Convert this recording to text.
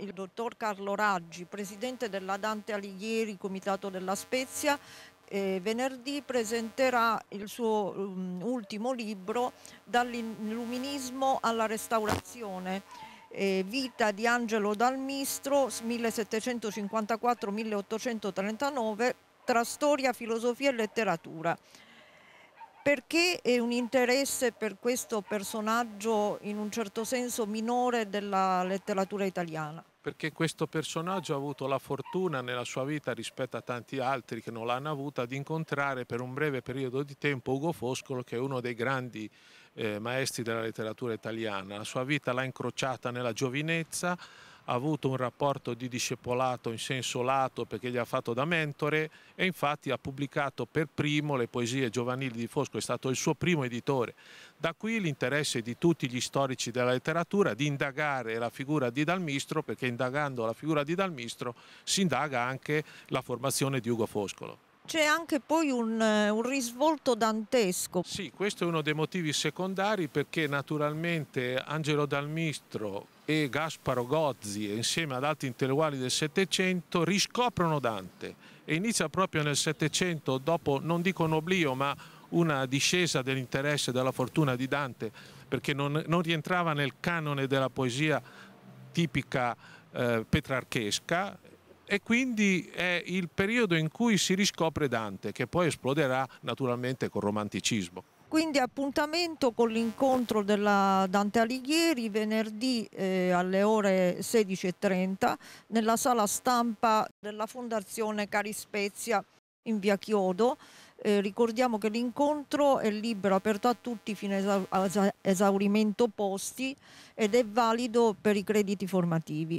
il dottor Carlo Raggi, presidente della Dante Alighieri, Comitato della Spezia, eh, venerdì presenterà il suo um, ultimo libro Dall'illuminismo alla restaurazione. Eh, vita di Angelo Dalmistro 1754-1839 tra storia, filosofia e letteratura. Perché è un interesse per questo personaggio in un certo senso minore della letteratura italiana? perché questo personaggio ha avuto la fortuna nella sua vita rispetto a tanti altri che non l'hanno avuta di incontrare per un breve periodo di tempo Ugo Foscolo che è uno dei grandi eh, maestri della letteratura italiana. La sua vita l'ha incrociata nella giovinezza, ha avuto un rapporto di discepolato in senso lato perché gli ha fatto da mentore e infatti ha pubblicato per primo le poesie giovanili di Fosco, è stato il suo primo editore. Da qui l'interesse di tutti gli storici della letteratura di indagare la figura di Dalmistro perché indagando la figura di Dalmistro si indaga anche la formazione di Ugo Foscolo. C'è anche poi un, eh, un, risvolto dantesco. Sì, questo è uno dei motivi secondari perché naturalmente Angelo Dalmistro e Gasparo Gozzi insieme ad altri intellettuali del Settecento riscoprono Dante e inizia proprio nel Settecento dopo, non dico un oblio, ma una discesa dell'interesse e della fortuna di Dante perché non, non rientrava nel canone della poesia tipica eh, petrarchesca e quindi è il periodo in cui si riscopre Dante, che poi esploderà naturalmente col romanticismo. Quindi appuntamento con l'incontro della Dante Alighieri venerdì eh, alle ore 16.30 nella sala stampa della Fondazione Carispezia in via Chiodo. Eh, ricordiamo che l'incontro è libero, aperto a tutti fino a esaurimento posti ed è valido per i crediti formativi.